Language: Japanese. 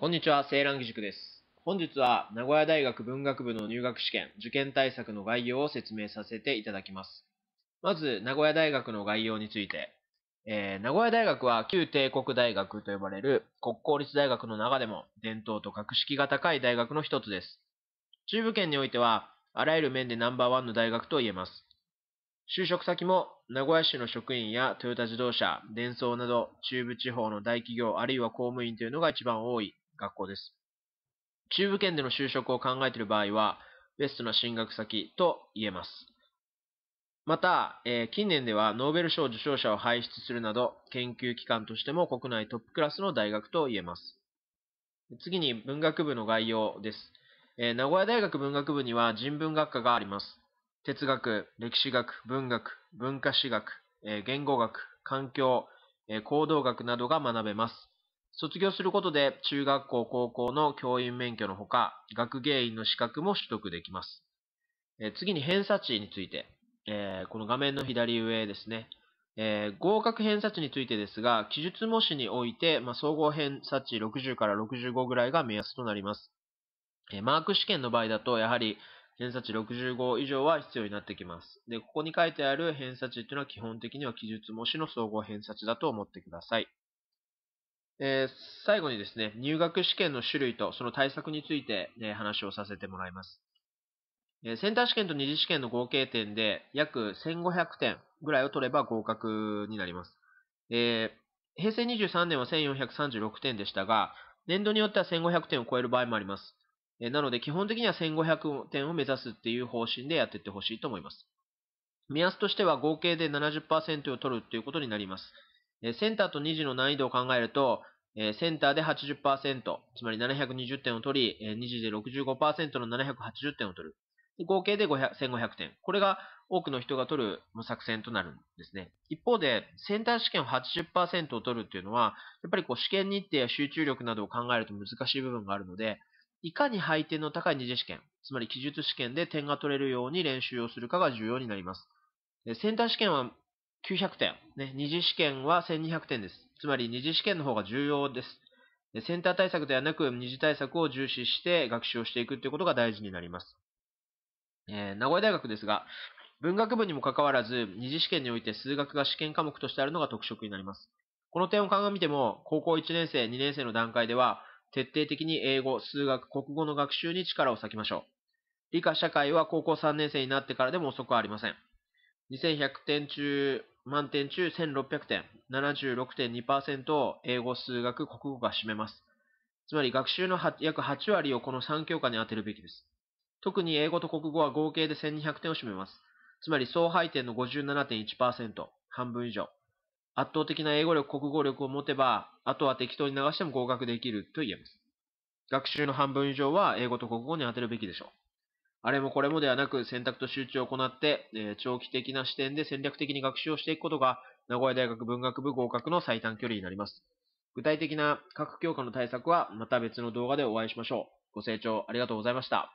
こんにちは、青ン義塾です。本日は名古屋大学文学部の入学試験、受験対策の概要を説明させていただきます。まず、名古屋大学の概要について。えー、名古屋大学は旧帝国大学と呼ばれる国公立大学の中でも伝統と格式が高い大学の一つです。中部圏においては、あらゆる面でナンバーワンの大学と言えます。就職先も名古屋市の職員やトヨタ自動車、電装など中部地方の大企業あるいは公務員というのが一番多い学校です。中部圏での就職を考えている場合は、ベストな進学先と言えます。また、えー、近年ではノーベル賞受賞者を輩出するなど、研究機関としても国内トップクラスの大学と言えます。次に文学部の概要です。えー、名古屋大学文学部には人文学科があります。哲学、歴史学、文学、文化史学、えー、言語学、環境、え行動学などが学べます。卒業することで中学校、高校の教員免許のほか、学芸員の資格も取得できます。え次に偏差値について、えー、この画面の左上ですね、えー、合格偏差値についてですが、記述模試において、まあ、総合偏差値60から65ぐらいが目安となります。えー、マーク試験の場合だと、やはり偏差値65以上は必要になってきます。で、ここに書いてある偏差値というのは基本的には記述模試の総合偏差値だと思ってください。えー、最後にですね、入学試験の種類とその対策について、ね、話をさせてもらいます。えー、センター試験と二次試験の合計点で約1500点ぐらいを取れば合格になります。えー、平成23年は1436点でしたが、年度によっては1500点を超える場合もあります。えー、なので基本的には1500点を目指すっていう方針でやっていってほしいと思います。目安としては合計で70%を取るということになります。センターと2次の難易度を考えると、センターで80%、つまり720点を取り、2次で65%の780点を取る。合計で1500点。これが多くの人が取る作戦となるんですね。一方で、センター試験を80%を取るっていうのは、やっぱりこう試験日程や集中力などを考えると難しい部分があるので、いかに配点の高い二次試験、つまり記述試験で点が取れるように練習をするかが重要になります。センター試験は900点。ね、二次試験は1200点です。つまり二次試験の方が重要です。センター対策ではなく二次対策を重視して学習をしていくということが大事になります。えー、名古屋大学ですが、文学部にもかかわらず、二次試験において数学が試験科目としてあるのが特色になります。この点を鑑みても、高校1年生、2年生の段階では、徹底的に英語、数学、国語の学習に力を割きましょう。理科、社会は高校3年生になってからでも遅くはありません。2100点中、満点中1600点、76.2%英語、数学、国語が占めます。つまり学習の約8割をこの3教科に当てるべきです。特に英語と国語は合計で1200点を占めます。つまり総配点の57.1%、半分以上。圧倒的な英語力、国語力を持てば、あとは適当に流しても合格できると言えます。学習の半分以上は英語と国語に当てるべきでしょう。あれもこれもではなく選択と集中を行って、え長期的な視点で戦略的に学習をしていくことが、名古屋大学文学部合格の最短距離になります。具体的な各教科の対策はまた別の動画でお会いしましょう。ご清聴ありがとうございました。